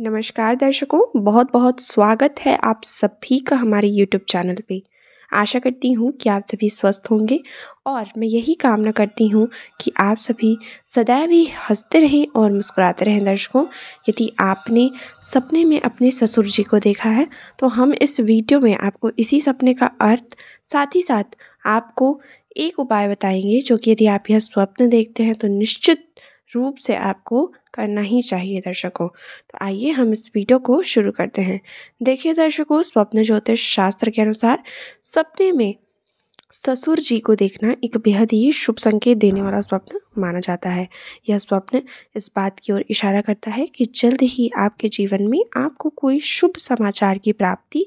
नमस्कार दर्शकों बहुत बहुत स्वागत है आप सभी का हमारे यूट्यूब चैनल पे आशा करती हूँ कि आप सभी स्वस्थ होंगे और मैं यही कामना करती हूँ कि आप सभी सदैव ही हंसते रहें और मुस्कुराते रहें दर्शकों यदि आपने सपने में अपने ससुर जी को देखा है तो हम इस वीडियो में आपको इसी सपने का अर्थ साथ ही साथ आपको एक उपाय बताएंगे जो कि यदि आप यह स्वप्न देखते हैं तो निश्चित रूप से आपको करना ही चाहिए दर्शकों तो आइए हम इस वीडियो को शुरू करते हैं देखिए दर्शकों स्वप्न ज्योतिष शास्त्र के अनुसार सपने में ससुर जी को देखना एक बेहद ही शुभ संकेत देने वाला स्वप्न माना जाता है यह स्वप्न इस बात की ओर इशारा करता है कि जल्द ही आपके जीवन में आपको कोई शुभ समाचार की प्राप्ति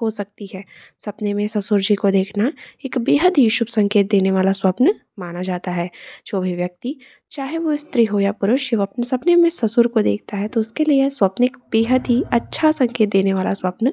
हो सकती है सपने में ससुर जी को देखना एक बेहद ही शुभ संकेत देने वाला स्वप्न माना जाता है जो भी व्यक्ति चाहे वो स्त्री हो या पुरुष शिव अपने सपने में ससुर को देखता है तो उसके लिए यह स्वप्न एक बेहद ही अच्छा संकेत देने वाला स्वप्न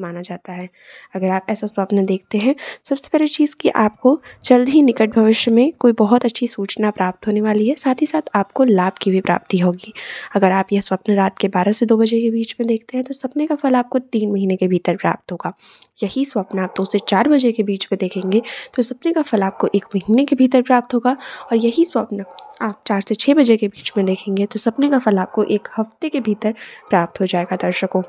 माना जाता है अगर आप ऐसा स्वप्न देखते हैं सबसे पहली चीज़ कि आपको जल्द ही निकट भविष्य में कोई बहुत अच्छी सूचना प्राप्त होने वाली है साथ ही साथ आपको लाभ की भी प्राप्ति होगी अगर आप यह स्वप्न रात के बारह से दो बजे के बीच में देखते हैं तो सपने का फल आपको तीन महीने के भीतर प्राप्त होगा यही स्वप्न आप दो से चार बजे के बीच में देखेंगे तो सपने का फल आपको एक महीने के भीतर प्राप्त होगा और यही स्वप्न आप चार से छः बजे के बीच में देखेंगे तो सपने का फल आपको एक हफ्ते के भीतर प्राप्त हो जाएगा दर्शकों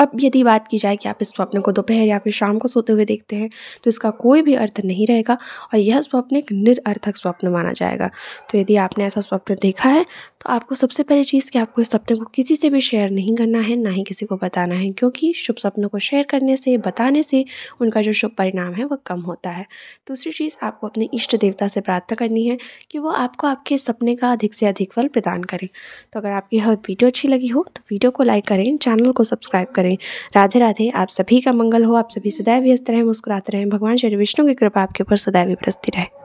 अब यदि बात की जाए कि आप इस स्वप्न को दोपहर या फिर शाम को सोते हुए देखते हैं तो इसका कोई भी अर्थ नहीं रहेगा और यह स्वप्न एक निरअर्थक स्वप्न माना जाएगा तो यदि आपने ऐसा स्वप्न देखा है तो आपको सबसे पहली चीज़ कि आपको इस सपने को किसी से भी शेयर नहीं करना है ना ही किसी को बताना है क्योंकि शुभ सपनों को शेयर करने से बताने से उनका जो शुभ परिणाम है वह कम होता है दूसरी चीज़ आपको अपने इष्ट देवता से प्रार्थना करनी है कि वो आपको आपके सपने का अधिक से अधिक फल प्रदान करें तो अगर आपकी हर वीडियो अच्छी लगी हो तो वीडियो को लाइक करें चैनल को सब्सक्राइब करें राधे राधे आप सभी का मंगल हो आप सभी सदैव व्यस्त रहें मुस्कुराते रहें भगवान श्री विष्णु की कृपा आपके ऊपर सदैव बरसती रहे